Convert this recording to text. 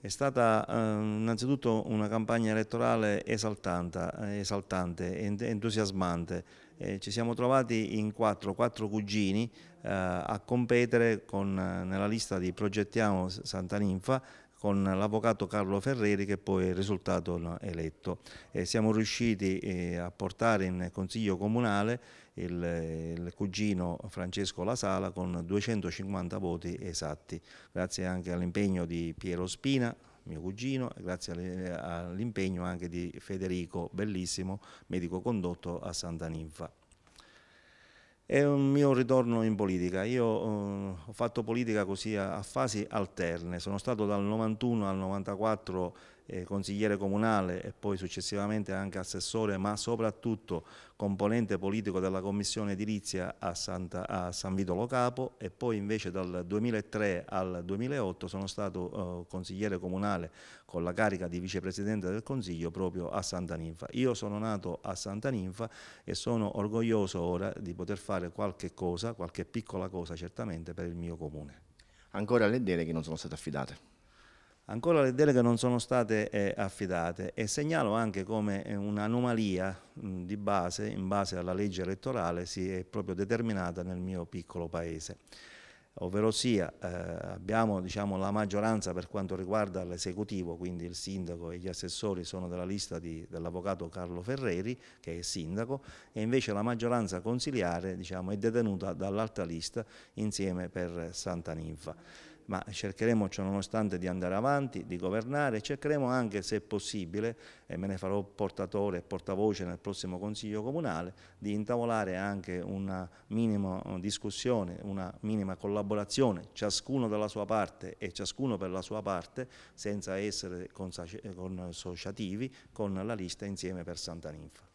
È stata eh, innanzitutto una campagna elettorale eh, esaltante, entusiasmante. Eh, ci siamo trovati in quattro, quattro cugini eh, a competere con, nella lista di Progettiamo Santa Ninfa con l'avvocato Carlo Ferreri che poi è risultato eletto. Eh, siamo riusciti eh, a portare in consiglio comunale il, eh, il, cugino Francesco La Sala con 250 voti esatti, grazie anche all'impegno di Piero Spina mio cugino, e grazie all'impegno anche di Federico Bellissimo, medico condotto a Santa Ninfa. È un mio ritorno in politica. Io eh, ho fatto politica così a, a fasi alterne. Sono stato dal 91 al 94 eh, consigliere comunale e poi successivamente anche assessore, ma soprattutto componente politico della commissione edilizia a, Santa, a San Vito Lo Capo e poi invece dal 2003 al 2008 sono stato eh, consigliere comunale con la carica di vicepresidente del consiglio proprio a Santa Ninfa. Io sono nato a Santa Ninfa e sono orgoglioso ora di poter fare qualche cosa, qualche piccola cosa certamente per il mio comune. Ancora le deleghe non sono state affidate. Ancora le deleghe non sono state eh, affidate e segnalo anche come eh, un'anomalia di base, in base alla legge elettorale, si è proprio determinata nel mio piccolo paese. Ovvero sia, eh, abbiamo diciamo, la maggioranza per quanto riguarda l'esecutivo, quindi il sindaco e gli assessori sono della lista dell'avvocato Carlo Ferreri, che è sindaco, e invece la maggioranza consiliare diciamo, è detenuta dall'altra lista insieme per eh, Santa Ninfa ma cercheremo ciononostante di andare avanti, di governare, cercheremo anche se possibile, e me ne farò portatore e portavoce nel prossimo Consiglio Comunale, di intavolare anche una minima discussione, una minima collaborazione, ciascuno dalla sua parte e ciascuno per la sua parte, senza essere consociativi, con la lista insieme per Santa Ninfa.